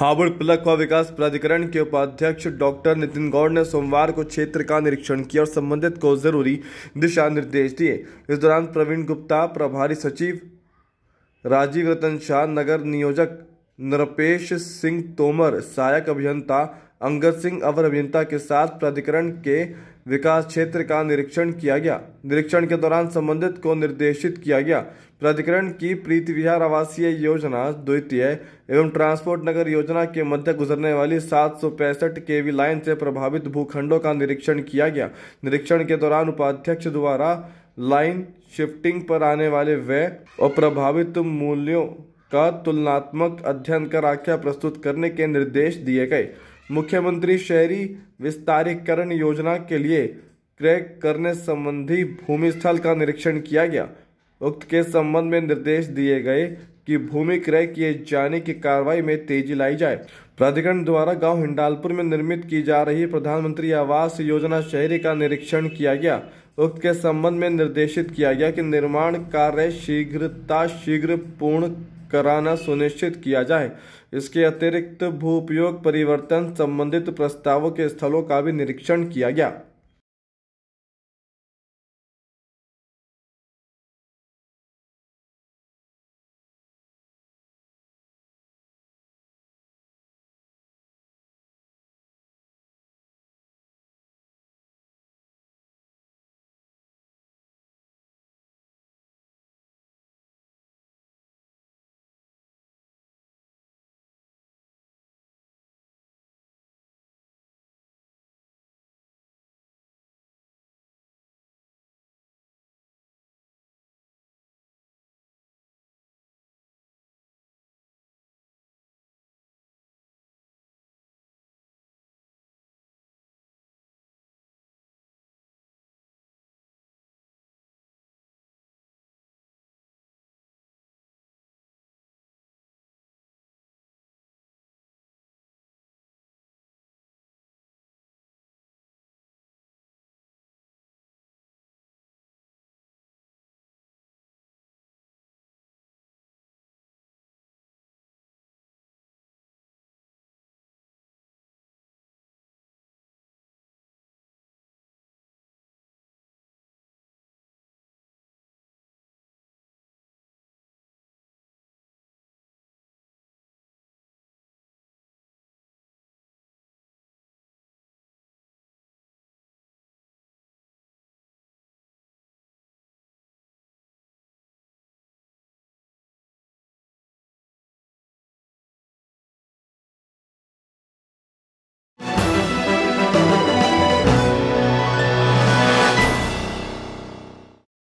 हावड़ plug व विकास प्राधिकरण के उपाध्यक्ष डॉक्टर नितिन गौड़ ने सोमवार को क्षेत्र का निरीक्षण किया और संबंधित को जरूरी दिशा निर्देश दिए इस दौरान प्रवीण गुप्ता प्रभारी सचिव राजीव रतन शाह नगर नियोजक नरपेश सिंह तोमर सहायक अभियंता अंगद सिंह अवर अभियंता के साथ प्राधिकरण के विकास क्षेत्र का निरीक्षण किया गया निरीक्षण के दौरान संबंधित को निर्देशित किया गया प्राधिकरण की प्रीति विहार आवासीय योजना द्वितीय एवं ट्रांसपोर्ट नगर योजना के मध्य गुजरने वाली सात सौ पैंसठ के वी लाइन से प्रभावित भूखंडों का निरीक्षण किया गया निरीक्षण के दौरान उपाध्यक्ष द्वारा लाइन शिफ्टिंग पर आने वाले व्यय और प्रभावित मूल्यों का तुलनात्मक अध्ययन कर आख्या प्रस्तुत करने के निर्देश दिए गए मुख्यमंत्री शहरी विस्तारीकरण योजना के लिए क्रय करने संबंधी भूमि स्थल का निरीक्षण किया गया उक्त के संबंध में निर्देश दिए गए कि भूमि क्रय किए जाने की कार्रवाई में तेजी लाई जाए प्राधिकरण द्वारा गांव हिंडालपुर में निर्मित की जा रही प्रधानमंत्री आवास योजना शहरी का निरीक्षण किया गया उक्त के संबंध में निर्देशित किया गया कि निर्माण कार्य शीघ्रता शीघ्र पूर्ण कराना सुनिश्चित किया जाए इसके अतिरिक्त भू उपयोग परिवर्तन संबंधित प्रस्तावों के स्थलों का भी निरीक्षण किया गया